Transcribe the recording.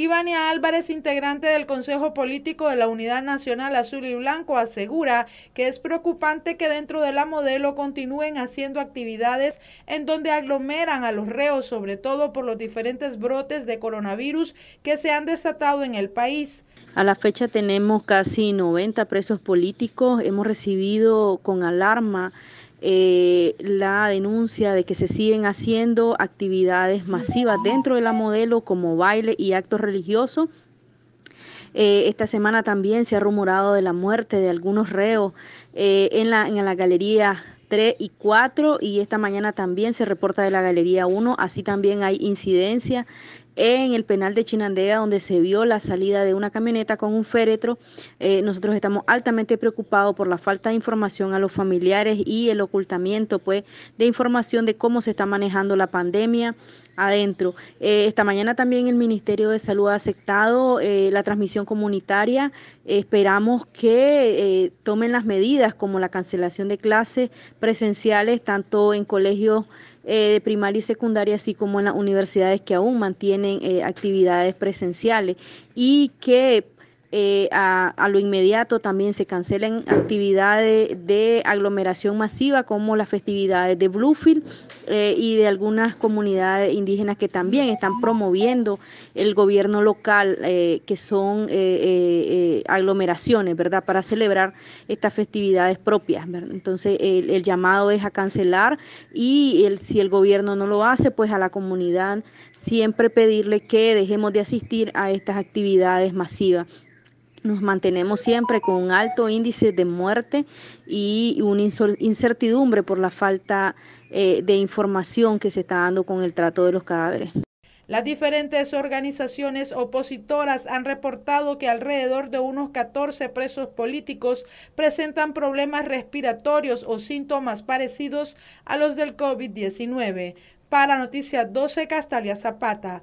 Ivania Álvarez, integrante del Consejo Político de la Unidad Nacional Azul y Blanco, asegura que es preocupante que dentro de la modelo continúen haciendo actividades en donde aglomeran a los reos, sobre todo por los diferentes brotes de coronavirus que se han desatado en el país. A la fecha tenemos casi 90 presos políticos, hemos recibido con alarma eh, la denuncia de que se siguen haciendo actividades masivas dentro de la modelo como baile y actos religiosos eh, esta semana también se ha rumorado de la muerte de algunos reos eh, en, la, en la galería 3 y 4 y esta mañana también se reporta de la galería 1. Así también hay incidencia en el penal de Chinandega, donde se vio la salida de una camioneta con un féretro. Eh, nosotros estamos altamente preocupados por la falta de información a los familiares y el ocultamiento pues, de información de cómo se está manejando la pandemia adentro. Eh, esta mañana también el Ministerio de Salud ha aceptado eh, la transmisión comunitaria. Esperamos que tomen las medidas como la cancelación de clases presenciales, tanto en colegios eh, de primaria y secundaria, así como en las universidades que aún mantienen eh, actividades presenciales y que eh, a, a, lo inmediato también se cancelen actividades de aglomeración masiva como las festividades de Bluefield eh, y de algunas comunidades indígenas que también están promoviendo el gobierno local, eh, que son eh, aglomeraciones, ¿verdad?, para celebrar estas festividades propias. Entonces, el, el, llamado es a cancelar y si el gobierno no lo hace, pues a la comunidad siempre pedirle que dejemos de asistir a estas actividades masivas nos mantenemos siempre con un alto índice de muerte y una incertidumbre por la falta eh, de información que se está dando con el trato de los cadáveres. Las diferentes organizaciones opositoras han reportado que alrededor de unos 14 presos políticos presentan problemas respiratorios o síntomas parecidos a los del COVID-19. Para Noticias 12, Castalia Zapata.